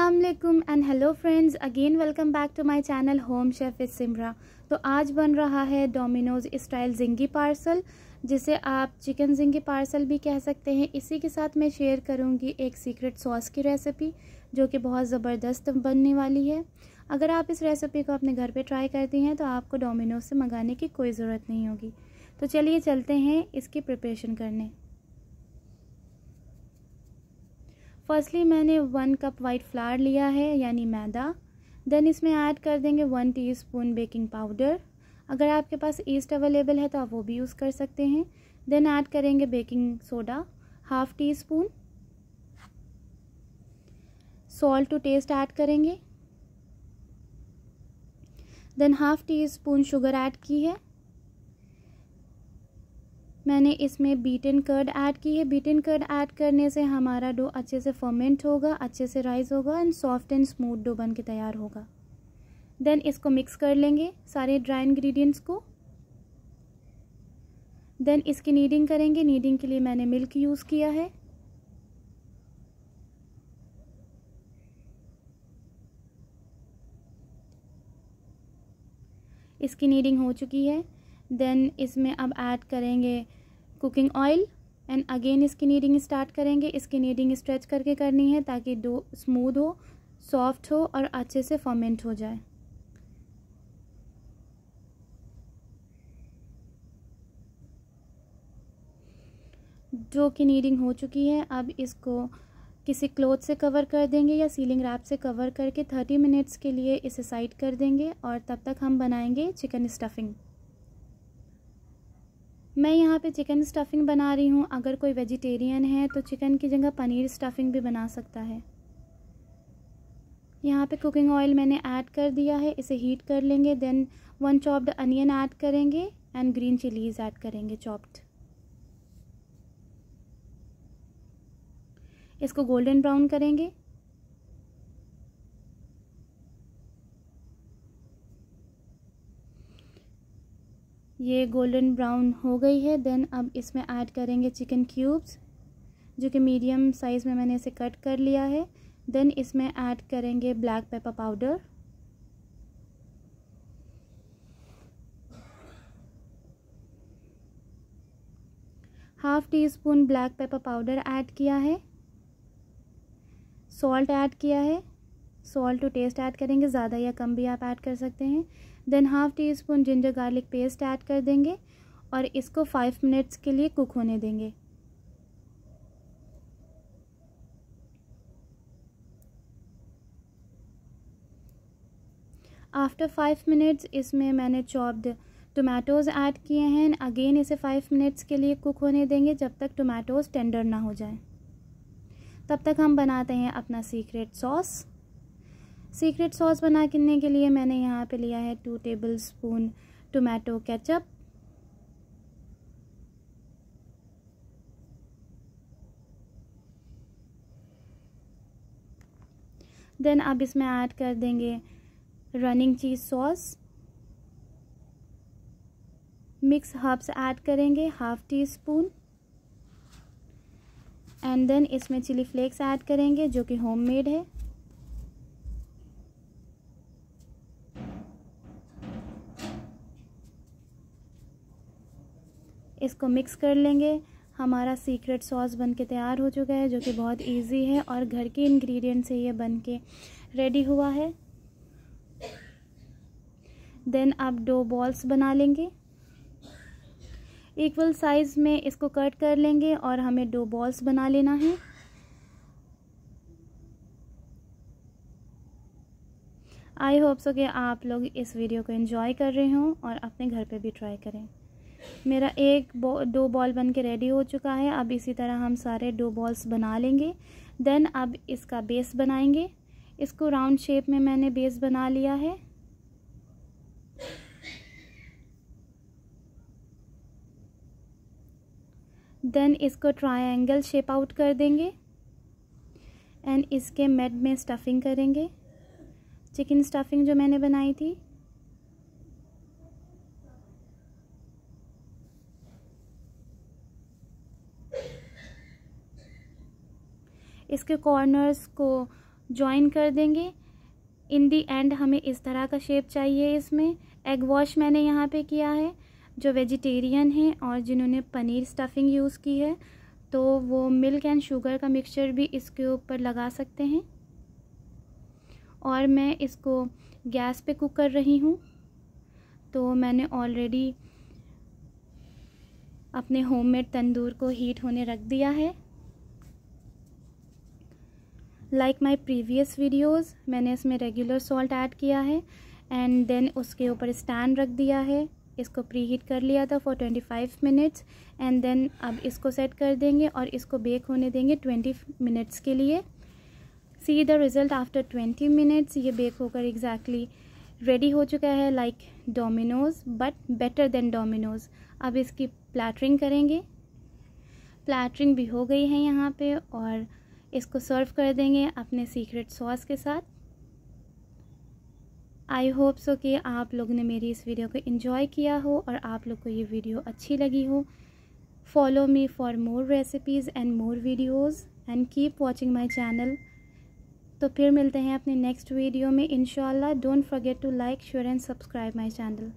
Aslam and hello friends again welcome back to my channel home chef इस सिमरा तो आज बन रहा है डोमिनोज स्टाइल जिंगी पार्सल जिसे आप चिकन जिंगी पार्सल भी कह सकते हैं इसी के साथ मैं शेयर करूंगी एक सीक्रेट सॉस की रेसिपी जो कि बहुत ज़बरदस्त बनने वाली है अगर आप इस रेसिपी को अपने घर पे ट्राई करती हैं तो आपको डोमिनोज से मंगाने की कोई ज़रूरत नहीं होगी तो चलिए चलते हैं इसकी प्रिपरेशन करने फर्स्टली मैंने वन कप वाइट फ्लावर लिया है यानी मैदा देन इसमें ऐड कर देंगे वन टीस्पून बेकिंग पाउडर अगर आपके पास ईस्ट अवेलेबल है तो आप वो भी यूज़ कर सकते हैं देन ऐड करेंगे baking soda half teaspoon salt to taste add करेंगे then half teaspoon sugar add की है मैंने इसमें बीटन कर्ड ऐड की है बीटन कर्ड ऐड करने से हमारा डो अच्छे से फर्मेंट होगा अच्छे से राइज होगा and soft and smooth dough बन के तैयार होगा देन इसको मिक्स कर लेंगे सारे ड्राई इंग्रेडिएंट्स को देन इसकी नीडिंग करेंगे नीडिंग के लिए मैंने मिल्क यूज़ किया है इसकी नीडिंग हो चुकी है देन इसमें अब ऐड करेंगे कुकिंग ऑयल एंड अगेन इसकी नीडिंग स्टार्ट करेंगे इसकी नीडिंग स्ट्रेच करके करनी है ताकि डो स्मूद हो सॉफ्ट हो और अच्छे से फर्मेंट हो जाए डो की नीडिंग हो चुकी है अब इसको किसी क्लोथ से कवर कर देंगे या सीलिंग रैप से कवर करके थर्टी मिनट्स के लिए इसे साइड कर देंगे और तब तक हम बनाएंगे चिकन स्टफिंग मैं यहाँ पे चिकन स्टफिंग बना रही हूँ अगर कोई वेजिटेरियन है तो चिकन की जगह पनीर स्टफिंग भी बना सकता है यहाँ पे कुकिंग ऑयल मैंने ऐड कर दिया है इसे हीट कर लेंगे then one chopped onion add करेंगे एंड ग्रीन चिलीज ऐड करेंगे चॉप्ड इसको गोल्डन ब्राउन करेंगे ये गोल्डन ब्राउन हो गई है देन अब इसमें ऐड करेंगे चिकन क्यूब्स जो कि मीडियम साइज़ में मैंने इसे कट कर लिया है देन इसमें ऐड करेंगे black pepper powder half teaspoon black pepper powder add किया है सॉल्ट ऐड किया है सॉल्ट टू टेस्ट ऐड करेंगे ज़्यादा या कम भी आप ऐड कर सकते हैं then half teaspoon ginger garlic paste add कर देंगे और इसको फाइव मिनट्स के लिए कुक होने देंगे आफ्टर फाइव मिनट्स इसमें मैंने चॉप्ड टोमेटोज़ ऐड किए हैं अगेन इसे फाइव मिनट्स के लिए कुक होने देंगे जब तक टोमेटोज़ टेंडर ना हो जाए तब तक हम बनाते हैं अपना सीक्रेट सॉस सीक्रेट सॉस बना करने के लिए मैंने यहाँ पे लिया है two tablespoon tomato ketchup then अब इसमें ऐड कर देंगे running cheese sauce mix herbs add करेंगे half teaspoon and then इसमें चिली फ्लेक्स ऐड करेंगे जो कि होममेड है इसको मिक्स कर लेंगे हमारा सीक्रेट सॉस बन के तैयार हो चुका है जो कि बहुत इजी है और घर के इंग्रेडिएंट से ये बन के रेडी हुआ है देन आप डो बॉल्स बना लेंगे इक्वल साइज़ में इसको कट कर लेंगे और हमें डो बॉल्स बना लेना है आई होप सो कि आप लोग इस वीडियो को एंजॉय कर रहे हों और अपने घर पे भी ट्राई करें मेरा एक बॉ दो बॉल बन के रेडी हो चुका है अब इसी तरह हम सारे दो बॉल्स बना लेंगे देन अब इसका बेस बनाएंगे इसको राउंड शेप में मैंने बेस बना लिया है देन इसको ट्रायंगल शेप आउट कर देंगे एंड इसके मेड में स्टफिंग करेंगे चिकन स्टफिंग जो मैंने बनाई थी इसके कॉर्नर्स को जॉइन कर देंगे इन दी एंड हमें इस तरह का शेप चाहिए इसमें एग वॉश मैंने यहाँ पे किया है जो वेजिटेरियन हैं और जिन्होंने पनीर स्टफिंग यूज़ की है तो वो मिल्क एंड शुगर का मिक्सचर भी इसके ऊपर लगा सकते हैं और मैं इसको गैस पे कुक कर रही हूँ तो मैंने ऑलरेडी अपने होममेड तंदूर को हीट होने रख दिया है लाइक माई प्रीवियस वीडियोज़ मैंने इसमें रेगुलर सॉल्ट ऐड किया है एंड देन उसके ऊपर स्टैंड रख दिया है इसको प्री हीट कर लिया था फॉर 25 मिनट्स एंड देन अब इसको सेट कर देंगे और इसको बेक होने देंगे 20 मिनट्स के लिए see the result after 20 minutes ये बेक होकर एग्जैक्टली exactly रेडी हो चुका है like Domino's but better than Domino's अब इसकी प्लेटरिंग करेंगे प्लेटरिंग भी हो गई है यहाँ पे और इसको सर्व कर देंगे अपने सीक्रेट सॉस के साथ आई होप सो कि आप लोग ने मेरी इस वीडियो को इन्जॉय किया हो और आप लोग को ये वीडियो अच्छी लगी हो follow me for more recipes and more videos and keep watching my channel तो फिर मिलते हैं अपने नेक्स्ट वीडियो में इनशाला don't forget to like share and subscribe my channel